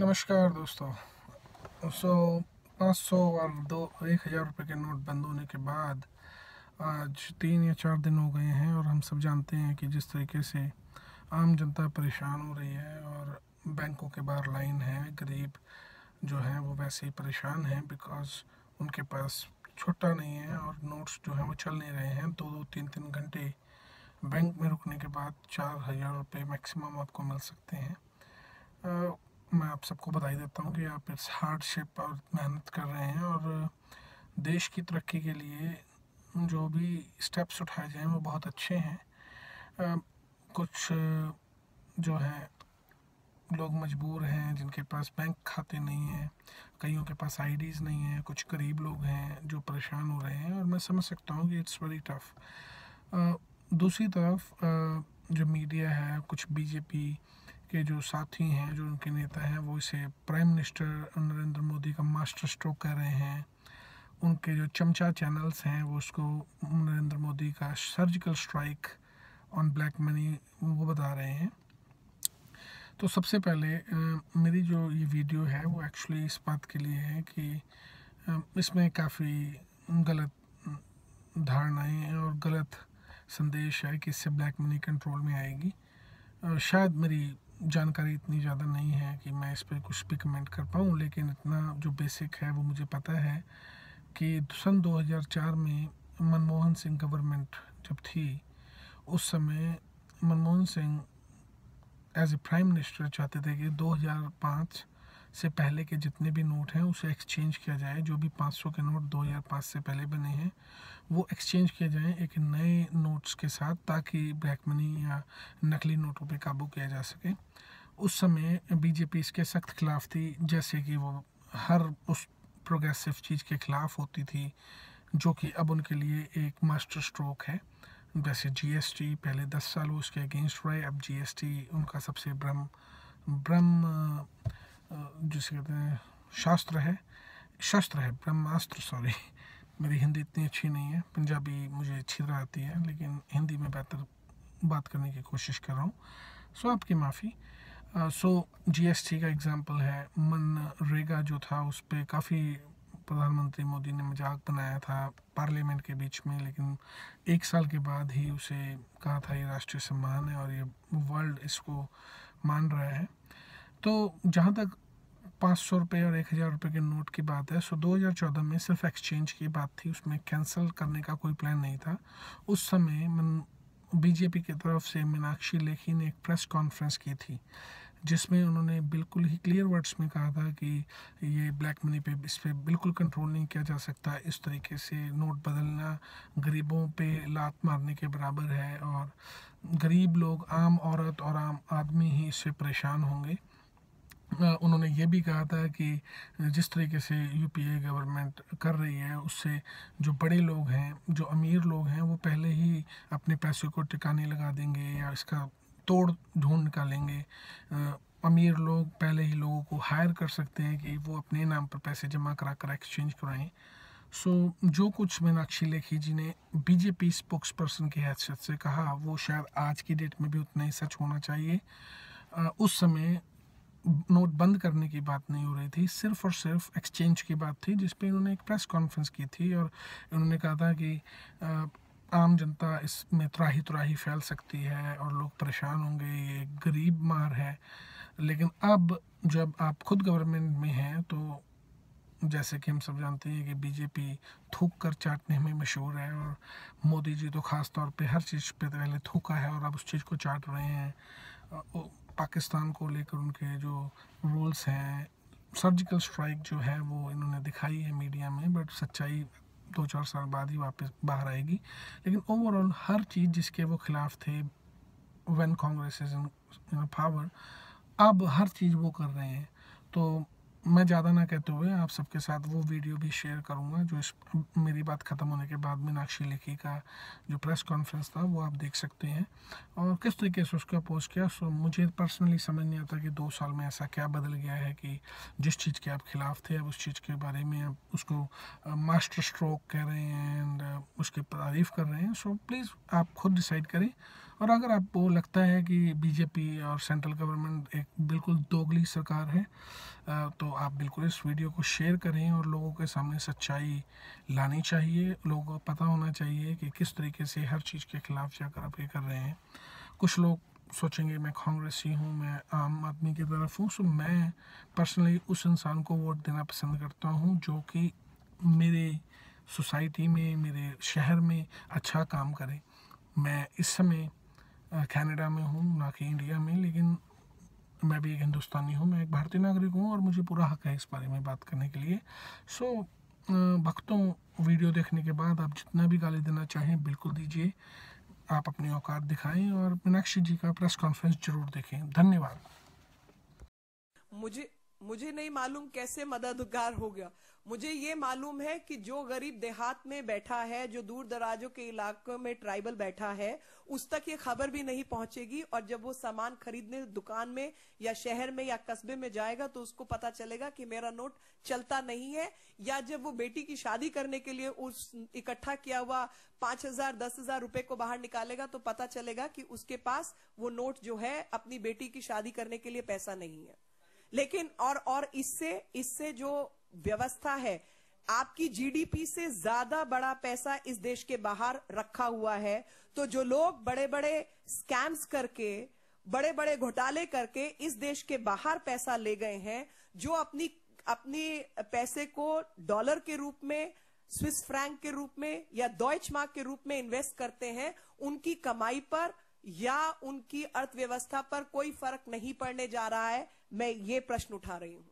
नमस्कार दोस्तों सो पाँच सौ और दो एक हज़ार रुपये के नोट बंद होने के बाद आज तीन या चार दिन हो गए हैं और हम सब जानते हैं कि जिस तरीके से आम जनता परेशान हो रही है और बैंकों के बाहर लाइन है गरीब जो है वो वैसे ही परेशान हैं बिकॉज़ उनके पास छोटा नहीं है और नोट्स जो हैं वो चल नहीं रहे हैं दो दो तीन तीन घंटे बैंक में रुकने के बाद चार हज़ार रुपये मैक्सिमम आपको मिल सकते हैं मैं आप सबको बधाई देता हूँ कि आप इस हार्डशिप और मेहनत कर रहे हैं और देश की तरक्की के लिए जो भी स्टेप्स उठाए जाएँ वो बहुत अच्छे हैं कुछ जो है लोग मजबूर हैं जिनके पास बैंक खाते नहीं हैं कईयों के पास आईडीज़ नहीं हैं कुछ गरीब लोग हैं जो परेशान हो रहे हैं और मैं समझ सकता हूँ कि इट्स वेरी टफ दूसरी तरफ जो मीडिया है कुछ बीजेपी के जो साथी हैं जो उनके नेता हैं वो इसे प्राइम मिनिस्टर नरेंद्र मोदी का मास्टर स्ट्रोक कह रहे हैं उनके जो चमचा चैनल्स हैं वो उसको नरेंद्र मोदी का surgical strike on black money वो बता रहे हैं तो सबसे पहले मेरी जो ये वीडियो है वो एक्चुअली इस बात के लिए है कि इसमें काफ़ी गलत धारणाएं हैं और गलत संदेश है कि इससे ब्लैक मनी कंट्रोल में आएगी शायद मेरी जानकारी इतनी ज़्यादा नहीं है कि मैं इस पर कुछ भी कमेंट कर पाऊँ लेकिन इतना जो बेसिक है वो मुझे पता है कि सन 2004 में मनमोहन सिंह गवर्नमेंट जब थी उस समय Manmohan Singh as a prime minister चाहते थे कि 2005 से पहले के जितने भी नोट हैं उसे एक्सचेंज किया जाए जो भी 500 के नोट 2005 से पहले बने हैं वो एक्सचेंज किए जाएँ एक नए नोट्स के साथ ताकि ब्लैक मनी या नकली नोटों पर काबू किया जा सके उस समय बीजेपी इसके सख्त खिलाफ थी जैसे कि वो हर उस प्रोग्रेसिव चीज़ के खिलाफ होती थी जो कि अब उनके लिए एक मास्टर स्ट्रोक है जैसे जीएसटी पहले दस साल वो उसके अगेंस्ट रहे अब जीएसटी उनका सबसे ब्रह्म ब्रह्म जिसे कहते हैं शास्त्र है शस्त्र है ब्रह्मास्त्र सॉरी मेरी हिंदी इतनी अच्छी नहीं है पंजाबी मुझे अच्छी तरह आती है लेकिन हिंदी में बेहतर बात करने की कोशिश कर रहा हूँ सो आपकी माफ़ी सो uh, जीएसटी so, का एग्ज़ाम्पल है मनरेगा जो था उस पर काफ़ी प्रधानमंत्री मोदी ने मजाक बनाया था पार्लियामेंट के बीच में लेकिन एक साल के बाद ही उसे कहा था ये राष्ट्रीय सम्मान है और ये वर्ल्ड इसको मान रहा है तो जहाँ तक पाँच सौ रुपये और एक हज़ार रुपये के नोट की बात है सो दो हज़ार चौदह में सिर्फ एक्सचेंज की बात थी उसमें कैंसिल करने का कोई प्लान नहीं था उस समय मन बीजेपी की तरफ से मीनाक्षी लेखी ने एक प्रेस कॉन्फ्रेंस की थी जिसमें उन्होंने बिल्कुल ही क्लियर वर्ड्स में कहा था कि ये ब्लैक मनी पे इस पर बिल्कुल कंट्रोल नहीं किया जा सकता इस तरीके से नोट बदलना गरीबों पे लात मारने के बराबर है और गरीब लोग आम औरत और आम आदमी ही इससे परेशान होंगे उन्होंने ये भी कहा था कि जिस तरीके से यूपीए गवर्नमेंट कर रही है उससे जो बड़े लोग हैं जो अमीर लोग हैं वो पहले ही अपने पैसे को टिकाने लगा देंगे या इसका तोड़ ढूंढ निकालेंगे अमीर लोग पहले ही लोगों को हायर कर सकते हैं कि वो अपने नाम पर पैसे जमा करा कर एक्सचेंज कराएं सो so, जो कुछ मीनाक्षी लेखी जी ने बीजेपी स्पोक्स पर्सन की हैसियत से कहा वो शायद आज की डेट में भी उतना ही सच होना चाहिए उस समय नोट बंद करने की बात नहीं हो रही थी सिर्फ और सिर्फ एक्सचेंज की बात थी जिस पे इन्होंने एक प्रेस कॉन्फ्रेंस की थी और इन्होंने कहा था कि आम जनता इसमें त्राही त्राही फैल सकती है और लोग परेशान होंगे ये गरीब मार है लेकिन अब जब आप खुद गवर्नमेंट में हैं तो जैसे कि हम सब जानते हैं कि बीजेपी थूक कर चाटने में मशहूर है और मोदी जी तो ख़ास तौर पे हर चीज़ पे पहले थूका है और अब उस चीज़ को चाट रहे हैं पाकिस्तान को लेकर उनके जो रूल्स हैं सर्जिकल स्ट्राइक जो है वो इन्होंने दिखाई है मीडिया में बट सच्चाई दो चार साल बाद ही वापस बाहर आएगी लेकिन ओवरऑल हर चीज़ जिसके वो खिलाफ थे when Congress is in power अब हर चीज़ वो कर रहे हैं तो मैं ज़्यादा ना कहते हुए आप सबके साथ वो वीडियो भी शेयर करूँगा जो इस मेरी बात ख़त्म होने के बाद मीनाक्षी लेखी का जो प्रेस कॉन्फ्रेंस था वो आप देख सकते हैं और किस तरीके से उसको अपोज किया सो मुझे पर्सनली समझ नहीं आता कि दो साल में ऐसा क्या बदल गया है कि जिस चीज़ के आप खिलाफ थे अब उस चीज़ के बारे में आप उसको मास्टर स्ट्रोक कह रहे हैं एंड उसकी तारीफ़ कर रहे हैं सो प्लीज़ आप खुद डिसाइड करें और अगर आपको लगता है कि बीजेपी और सेंट्रल गवर्नमेंट एक बिल्कुल दोगली सरकार है तो आप बिल्कुल इस वीडियो को शेयर करें और लोगों के सामने सच्चाई लानी चाहिए लोगों को पता होना चाहिए कि किस तरीके से हर चीज़ के ख़िलाफ़ जाकर आप ये कर रहे हैं कुछ लोग सोचेंगे मैं कांग्रेसी हूँ मैं आम आदमी की तरफ हूँ सो मैं पर्सनली उस इंसान को वोट देना पसंद करता हूँ जो कि मेरे सोसाइटी में मेरे शहर में अच्छा काम करे मैं इस समय कनाडा में हूँ ना कि इंडिया में लेकिन मैं भी एक हिंदुस्तानी हूँ मैं एक भारतीय नागरिक हूँ और मुझे पूरा हक है इस बारे में बात करने के लिए सो भक्तों वीडियो देखने के बाद आप जितना भी गाली देना चाहें बिल्कुल दीजिए आप अपनी औकात दिखाएं और मीनाक्षी जी का प्रेस कॉन्फ्रेंस जरूर देखें धन्यवाद मुझे मुझे नहीं मालूम कैसे मददगार हो गया मुझे ये मालूम है कि जो गरीब देहात में बैठा है जो दूर दराजों के इलाकों में ट्राइबल बैठा है उस तक ये खबर भी नहीं पहुंचेगी और जब वो सामान खरीदने दुकान में या शहर में या कस्बे में जाएगा तो उसको पता चलेगा कि मेरा नोट चलता नहीं है या जब वो बेटी की शादी करने के लिए उस इकट्ठा किया हुआ पांच हजार दस हजार रुपए को बाहर निकालेगा तो पता चलेगा कि उसके पास वो नोट जो है अपनी बेटी की शादी करने के लिए पैसा नहीं है लेकिन और और इससे इससे जो व्यवस्था है आपकी जीडीपी से ज्यादा बड़ा पैसा इस देश के बाहर रखा हुआ है तो जो लोग बड़े बड़े स्कैम्स करके बड़े बड़े घोटाले करके इस देश के बाहर पैसा ले गए हैं जो अपनी अपनी पैसे को डॉलर के रूप में स्विस फ्रैंक के रूप में या डॉइच मार्क के रूप में इन्वेस्ट करते हैं उनकी कमाई पर या उनकी अर्थव्यवस्था पर कोई फर्क नहीं पड़ने जा रहा है मैं ये प्रश्न उठा रही हूं